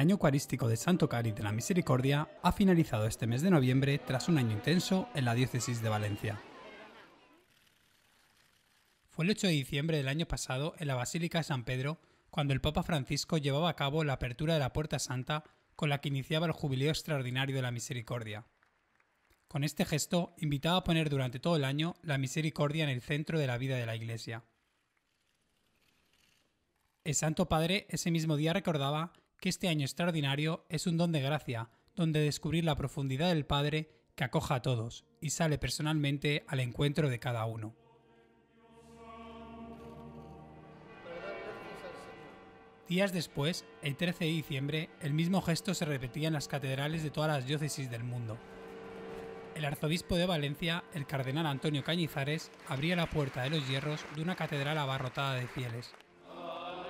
año eucarístico de Santo carit de la Misericordia ha finalizado este mes de noviembre tras un año intenso en la diócesis de Valencia. Fue el 8 de diciembre del año pasado en la Basílica de San Pedro cuando el Papa Francisco llevaba a cabo la apertura de la Puerta Santa con la que iniciaba el Jubileo Extraordinario de la Misericordia. Con este gesto invitaba a poner durante todo el año la misericordia en el centro de la vida de la Iglesia. El Santo Padre ese mismo día recordaba que este año extraordinario es un don de gracia, donde descubrir la profundidad del Padre que acoja a todos y sale personalmente al encuentro de cada uno. Días después, el 13 de diciembre, el mismo gesto se repetía en las catedrales de todas las diócesis del mundo. El arzobispo de Valencia, el cardenal Antonio Cañizares, abría la puerta de los hierros de una catedral abarrotada de fieles.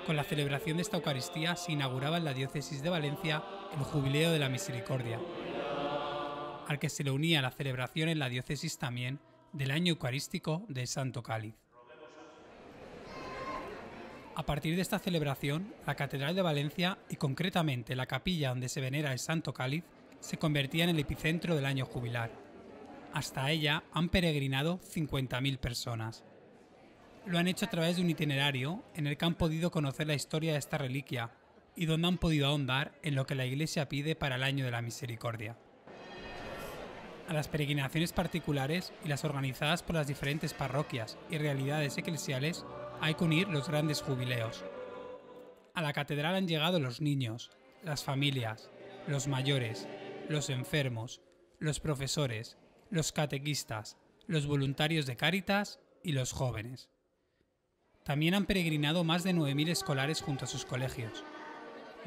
Con la celebración de esta Eucaristía se inauguraba en la diócesis de Valencia el Jubileo de la Misericordia, al que se le unía la celebración en la diócesis también del año eucarístico del Santo Cáliz. A partir de esta celebración, la Catedral de Valencia y concretamente la capilla donde se venera el Santo Cáliz se convertía en el epicentro del año jubilar. Hasta ella han peregrinado 50.000 personas. Lo han hecho a través de un itinerario en el que han podido conocer la historia de esta reliquia y donde han podido ahondar en lo que la Iglesia pide para el año de la misericordia. A las peregrinaciones particulares y las organizadas por las diferentes parroquias y realidades eclesiales hay que unir los grandes jubileos. A la catedral han llegado los niños, las familias, los mayores, los enfermos, los profesores, los catequistas, los voluntarios de Cáritas y los jóvenes. También han peregrinado más de 9.000 escolares junto a sus colegios.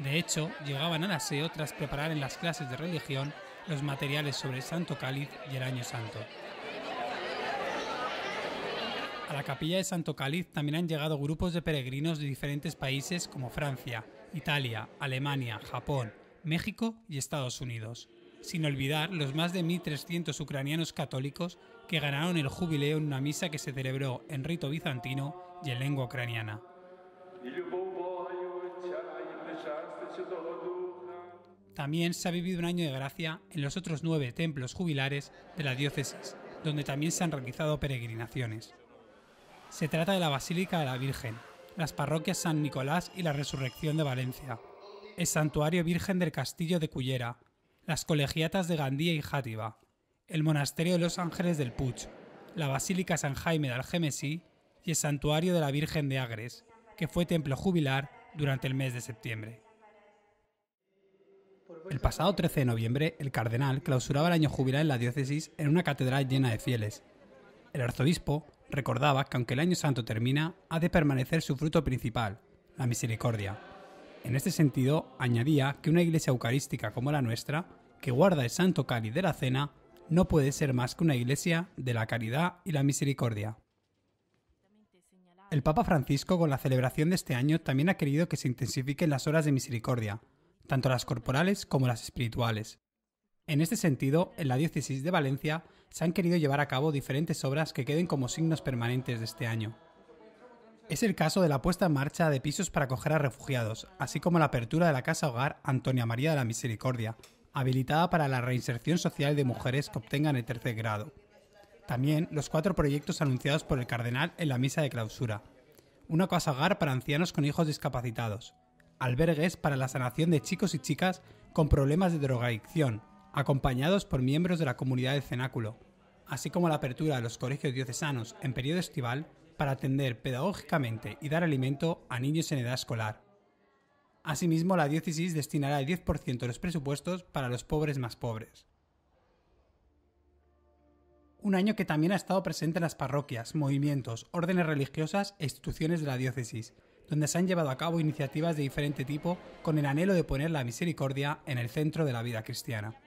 De hecho, llegaban al aseo tras preparar en las clases de religión los materiales sobre Santo Cáliz y el Año Santo. A la capilla de Santo Cáliz también han llegado grupos de peregrinos de diferentes países como Francia, Italia, Alemania, Japón, México y Estados Unidos, sin olvidar los más de 1.300 ucranianos católicos que ganaron el jubileo en una misa que se celebró en rito bizantino y en lengua ucraniana. También se ha vivido un año de gracia en los otros nueve templos jubilares de la diócesis, donde también se han realizado peregrinaciones. Se trata de la Basílica de la Virgen, las parroquias San Nicolás y la Resurrección de Valencia, el Santuario Virgen del Castillo de Cullera, las colegiatas de Gandía y Játiva, el Monasterio de los Ángeles del Puch... la Basílica San Jaime de Algemesí y el santuario de la Virgen de Agres, que fue templo jubilar durante el mes de septiembre. El pasado 13 de noviembre, el cardenal clausuraba el año jubilar en la diócesis en una catedral llena de fieles. El arzobispo recordaba que aunque el año santo termina, ha de permanecer su fruto principal, la misericordia. En este sentido, añadía que una iglesia eucarística como la nuestra, que guarda el santo cáliz de la cena, no puede ser más que una iglesia de la caridad y la misericordia el Papa Francisco con la celebración de este año también ha querido que se intensifiquen las horas de misericordia, tanto las corporales como las espirituales. En este sentido, en la diócesis de Valencia se han querido llevar a cabo diferentes obras que queden como signos permanentes de este año. Es el caso de la puesta en marcha de pisos para acoger a refugiados, así como la apertura de la Casa Hogar Antonia María de la Misericordia, habilitada para la reinserción social de mujeres que obtengan el tercer grado. También los cuatro proyectos anunciados por el cardenal en la misa de clausura. Una casa hogar para ancianos con hijos discapacitados. Albergues para la sanación de chicos y chicas con problemas de drogadicción, acompañados por miembros de la comunidad del cenáculo, así como la apertura de los colegios diocesanos en periodo estival para atender pedagógicamente y dar alimento a niños en edad escolar. Asimismo, la diócesis destinará el 10% de los presupuestos para los pobres más pobres un año que también ha estado presente en las parroquias, movimientos, órdenes religiosas e instituciones de la diócesis, donde se han llevado a cabo iniciativas de diferente tipo con el anhelo de poner la misericordia en el centro de la vida cristiana.